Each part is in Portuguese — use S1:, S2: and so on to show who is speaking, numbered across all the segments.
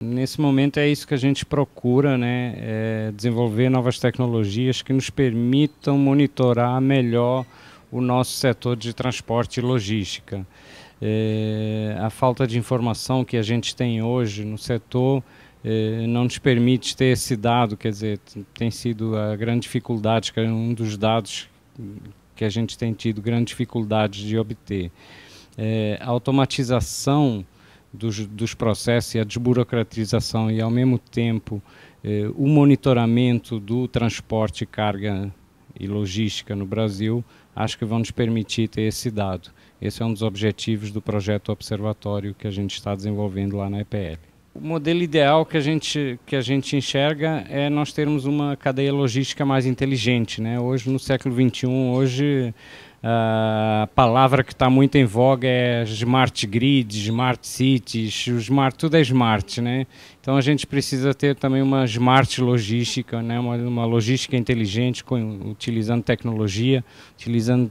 S1: Nesse momento é isso que a gente procura, né? É desenvolver novas tecnologias que nos permitam monitorar melhor o nosso setor de transporte e logística. É, a falta de informação que a gente tem hoje no setor é, não nos permite ter esse dado, quer dizer, tem sido a grande dificuldade, que é um dos dados que a gente tem tido grande dificuldade de obter. É, a automatização dos, dos processos e a desburocratização e, ao mesmo tempo, é, o monitoramento do transporte, carga e logística no Brasil, acho que vão nos permitir ter esse dado. Esse é um dos objetivos do projeto Observatório que a gente está desenvolvendo lá na EPL o modelo ideal que a gente que a gente enxerga é nós termos uma cadeia logística mais inteligente, né? Hoje no século 21, hoje a palavra que está muito em voga é smart grid, smart cities, smart, tudo é smart, né? Então a gente precisa ter também uma smart logística, né? Uma, uma logística inteligente, com, utilizando tecnologia, utilizando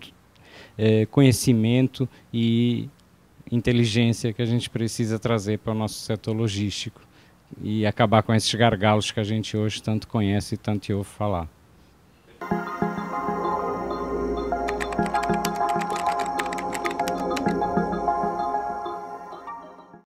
S1: é, conhecimento e inteligência que a gente precisa trazer para o nosso setor logístico e acabar com esses gargalos que a gente hoje tanto conhece e tanto ouve falar.